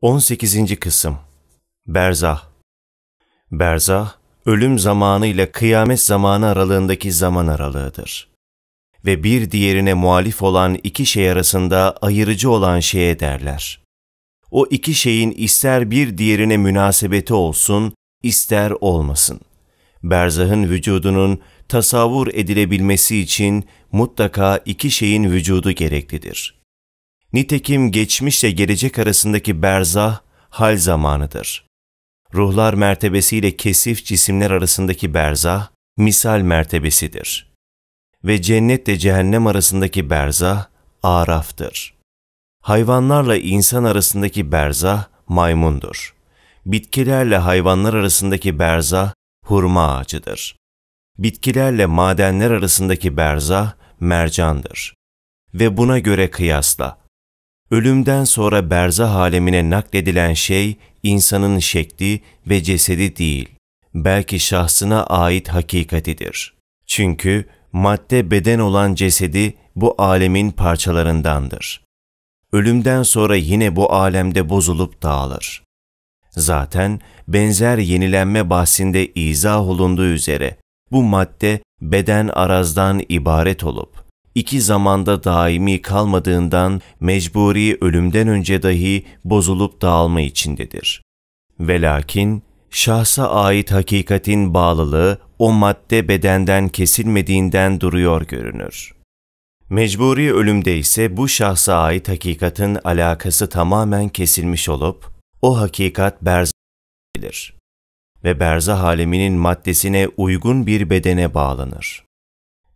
18. Kısım Berzah Berzah, ölüm zamanı ile kıyamet zamanı aralığındaki zaman aralığıdır. Ve bir diğerine muhalif olan iki şey arasında ayırıcı olan şeye derler. O iki şeyin ister bir diğerine münasebeti olsun, ister olmasın. Berzahın vücudunun tasavvur edilebilmesi için mutlaka iki şeyin vücudu gereklidir.'' Nitekim geçmişle gelecek arasındaki berzah, hal zamanıdır. Ruhlar mertebesiyle kesif cisimler arasındaki berzah, misal mertebesidir. Ve cennetle cehennem arasındaki berzah, araftır. Hayvanlarla insan arasındaki berzah, maymundur. Bitkilerle hayvanlar arasındaki berzah, hurma ağacıdır. Bitkilerle madenler arasındaki berzah, mercandır. Ve buna göre kıyasla, Ölümden sonra berzah alemine nakledilen şey insanın şekli ve cesedi değil, belki şahsına ait hakikatidir. Çünkü madde beden olan cesedi bu alemin parçalarındandır. Ölümden sonra yine bu alemde bozulup dağılır. Zaten benzer yenilenme bahsinde izah olunduğu üzere bu madde beden arazdan ibaret olup iki zamanda daimi kalmadığından mecburi ölümden önce dahi bozulup dağılma içindedir. Velakin şahsa ait hakikatin bağlılığı o madde bedenden kesilmediğinden duruyor görünür. Mecburi ölümde ise bu şahsa ait hakikatin alakası tamamen kesilmiş olup, o hakikat berzah ve berzah aleminin maddesine uygun bir bedene bağlanır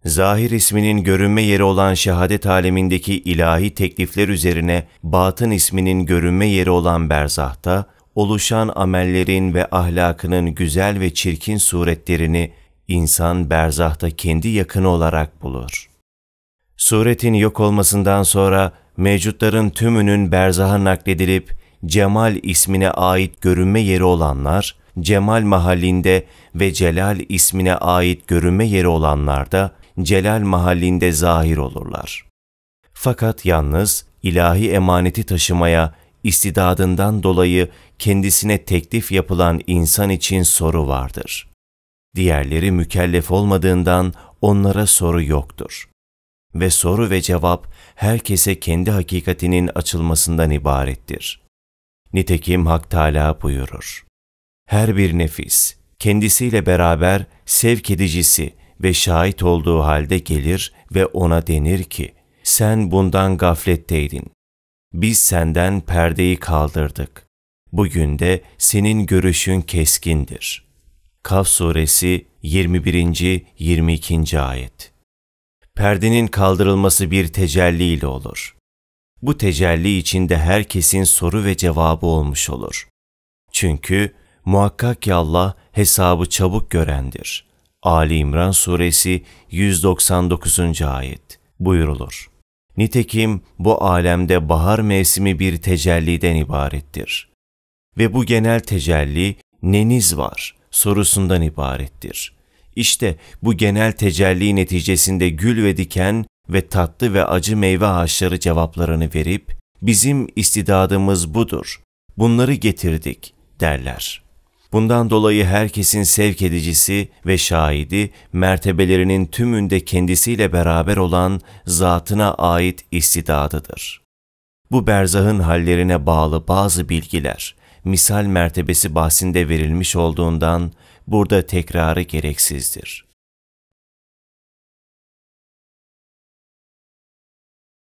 zahir isminin görünme yeri olan şehadet alemindeki ilahi teklifler üzerine batın isminin görünme yeri olan berzahta, oluşan amellerin ve ahlakının güzel ve çirkin suretlerini insan berzahta kendi yakını olarak bulur. Suretin yok olmasından sonra mevcutların tümünün berzaha nakledilip Cemal ismine ait görünme yeri olanlar, Cemal mahallinde ve Celal ismine ait görünme yeri olanlar da Celal mahallinde zahir olurlar. Fakat yalnız ilahi emaneti taşımaya istidadından dolayı kendisine teklif yapılan insan için soru vardır. Diğerleri mükellef olmadığından onlara soru yoktur. Ve soru ve cevap herkese kendi hakikatinin açılmasından ibarettir. Nitekim Hak Teâlâ buyurur. Her bir nefis, kendisiyle beraber sevk edicisi ve şahit olduğu halde gelir ve ona denir ki, sen bundan gafletteydin. Biz senden perdeyi kaldırdık. Bugün de senin görüşün keskindir. Kaf Suresi 21. 22. Ayet Perdenin kaldırılması bir tecelli ile olur. Bu tecelli içinde herkesin soru ve cevabı olmuş olur. Çünkü muhakkak ki Allah hesabı çabuk görendir.'' Ali İmran Suresi 199. ayet buyurulur. Nitekim bu alemde bahar mevsimi bir tecelliden ibarettir. Ve bu genel tecelli neniz var sorusundan ibarettir. İşte bu genel tecelli neticesinde gül ve diken ve tatlı ve acı meyve ağaçları cevaplarını verip bizim istidadımız budur, bunları getirdik derler. Bundan dolayı herkesin sevk edicisi ve şahidi mertebelerinin tümünde kendisiyle beraber olan zatına ait istidadıdır. Bu berzahın hallerine bağlı bazı bilgiler, misal mertebesi bahsinde verilmiş olduğundan burada tekrarı gereksizdir.''